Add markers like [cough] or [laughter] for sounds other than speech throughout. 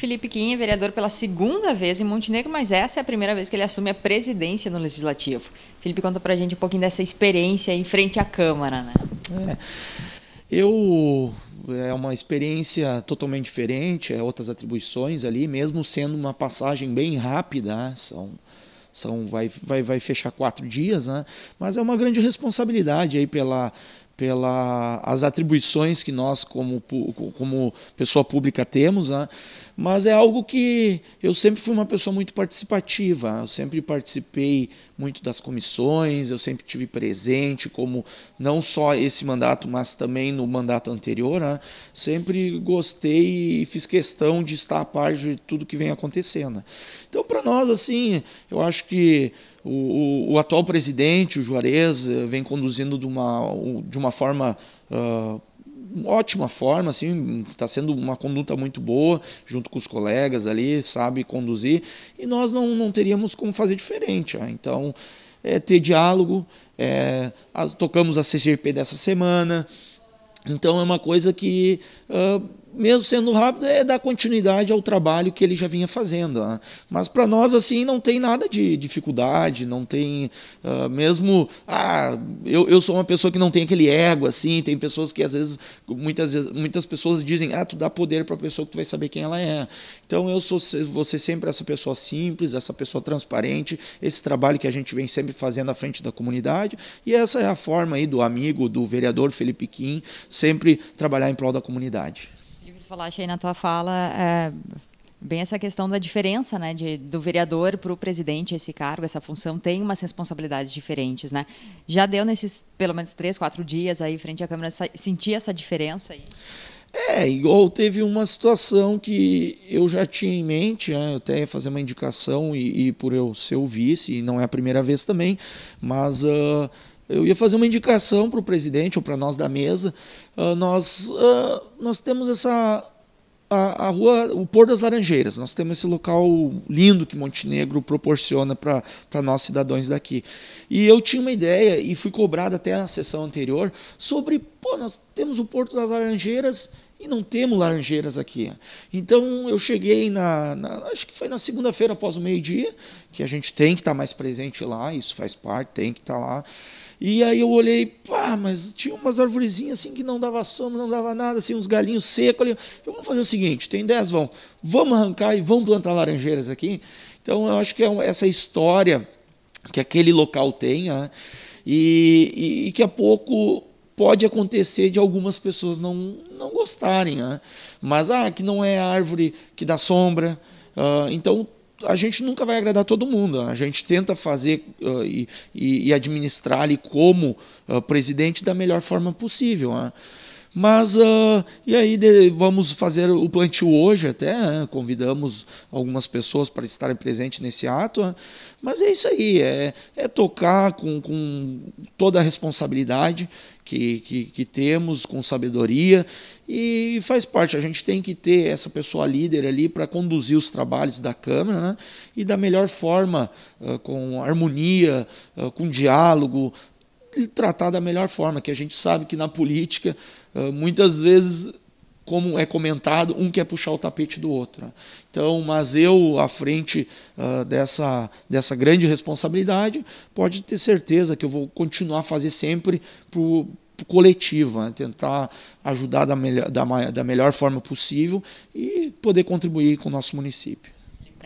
Felipe Kim é vereador pela segunda vez em Montenegro, mas essa é a primeira vez que ele assume a presidência no Legislativo. Felipe, conta pra gente um pouquinho dessa experiência em frente à Câmara, né? É. Eu é uma experiência totalmente diferente, é outras atribuições ali, mesmo sendo uma passagem bem rápida, né? são são vai, vai, vai fechar quatro dias, né? Mas é uma grande responsabilidade aí pela, pela as atribuições que nós, como, como pessoa pública, temos, né? mas é algo que eu sempre fui uma pessoa muito participativa, eu sempre participei muito das comissões, eu sempre tive presente, como não só esse mandato, mas também no mandato anterior, né? sempre gostei e fiz questão de estar a par de tudo que vem acontecendo. Então, para nós, assim, eu acho que o, o, o, atual presidente, o Juarez, eh, vem conduzindo de uma, de uma forma. Uh, ótima forma, assim, está sendo uma conduta muito boa, junto com os colegas ali, sabe conduzir, e nós não, não teríamos como fazer diferente. Ah. Então, é ter diálogo, é, tocamos a CGP dessa semana, então é uma coisa que, uh, mesmo sendo rápido, é dar continuidade ao trabalho que ele já vinha fazendo. Né? Mas para nós, assim, não tem nada de dificuldade, não tem uh, mesmo. Ah, eu, eu sou uma pessoa que não tem aquele ego, assim, tem pessoas que às vezes, muitas, vezes, muitas pessoas dizem, ah, tu dá poder para a pessoa que tu vai saber quem ela é. Então eu sou você sempre essa pessoa simples, essa pessoa transparente, esse trabalho que a gente vem sempre fazendo à frente da comunidade, e essa é a forma aí do amigo, do vereador Felipe Kim sempre trabalhar em prol da comunidade. E tu falaste aí na tua fala é, bem essa questão da diferença, né, de, do vereador para o presidente esse cargo, essa função tem umas responsabilidades diferentes, né? Já deu nesses pelo menos três, quatro dias aí frente à câmara sentir essa diferença aí? É, igual teve uma situação que eu já tinha em mente, né, até ia fazer uma indicação e, e, por eu ser o vice, e não é a primeira vez também, mas uh, eu ia fazer uma indicação para o presidente ou para nós da mesa. Uh, nós, uh, nós temos essa. A, a, rua, o Pôr das Laranjeiras. Nós temos esse local lindo que Montenegro proporciona para nós cidadãos daqui. E eu tinha uma ideia, e fui cobrado até na sessão anterior, sobre, pô, nós temos o Porto das Laranjeiras e não temos laranjeiras aqui. Então eu cheguei na, na acho que foi na segunda-feira após o meio-dia, que a gente tem que estar tá mais presente lá, isso faz parte, tem que estar tá lá. E aí eu olhei, pá, mas tinha umas arvorezinhas assim que não dava sombra, não dava nada, assim, uns galinhos secos ali. Eu vou fazer o seguinte, tem 10, vão, vamos arrancar e vamos plantar laranjeiras aqui. Então eu acho que é essa história que aquele local tem, né? e, e, e que a pouco pode acontecer de algumas pessoas não, não gostarem. Né? Mas, ah, que não é árvore que dá sombra. Uh, então, a gente nunca vai agradar todo mundo. A gente tenta fazer uh, e, e, administrar ali como uh, presidente da melhor forma possível. Né? Mas, uh, e aí de, vamos fazer o plantio hoje até, né? convidamos algumas pessoas para estarem presentes nesse ato, né? mas é isso aí, é, é tocar com, com toda a responsabilidade que, que, que, temos, com sabedoria, e faz parte, a gente tem que ter essa pessoa líder ali para conduzir os trabalhos da Câmara, né? e da melhor forma, uh, com harmonia, uh, com diálogo, e tratar da melhor forma, que a gente sabe que na política ah, muitas vezes como é comentado, um quer puxar o tapete do outro. Então, mas eu, à frente uh, dessa, dessa grande responsabilidade, pode ter certeza que eu vou continuar a fazer sempre para o coletivo, né? tentar ajudar da melhor, da, da melhor forma possível e poder contribuir com o nosso município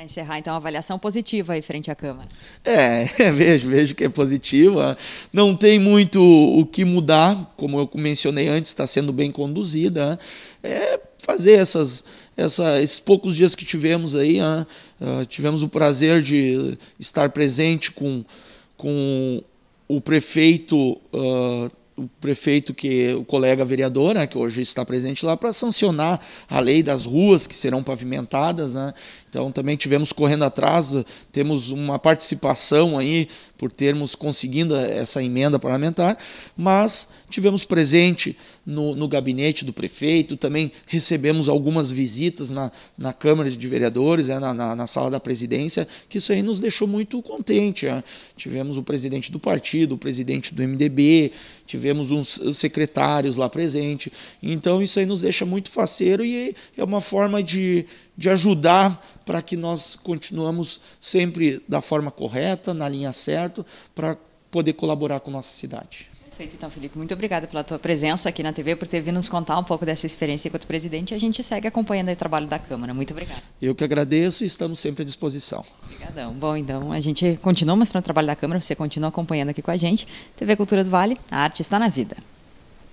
encerrar, então, a avaliação positiva aí frente à Câmara. É, vejo, [laughs] é vejo que é positiva. Não tem muito o que mudar, como eu mencionei antes, está sendo bem conduzida. Né? É fazer essas, essa, esses poucos dias que tivemos aí, uh, tivemos o prazer de estar presente com, com o prefeito. Uh, o prefeito que o colega vereador, né, que hoje está presente lá para sancionar a lei das ruas que serão pavimentadas, né? Então também tivemos correndo atrás, temos uma participação aí por termos conseguido essa emenda parlamentar, mas tivemos presente no, no gabinete do prefeito, também recebemos algumas visitas na, na Câmara de Vereadores, né, na, na, na, sala da presidência, que isso aí nos deixou muito contente. Né. Tivemos o presidente do partido, o presidente do MDB, tivemos uns secretários lá presente. Então isso aí nos deixa muito faceiro e é uma forma de, de ajudar para que nós continuamos sempre da forma correta, na linha certa certo para poder colaborar com nossa cidade. Perfeito, então, Felipe. Muito obrigada pela tua presença aqui na TV, por ter vindo nos contar um pouco dessa experiência enquanto presidente. A gente segue acompanhando o trabalho da Câmara. Muito obrigada. Eu que agradeço e estamos sempre à disposição. Obrigadão. Bom, então, a gente continua mostrando o trabalho da Câmara, você continua acompanhando aqui com a gente. TV Cultura do Vale, a arte está na vida.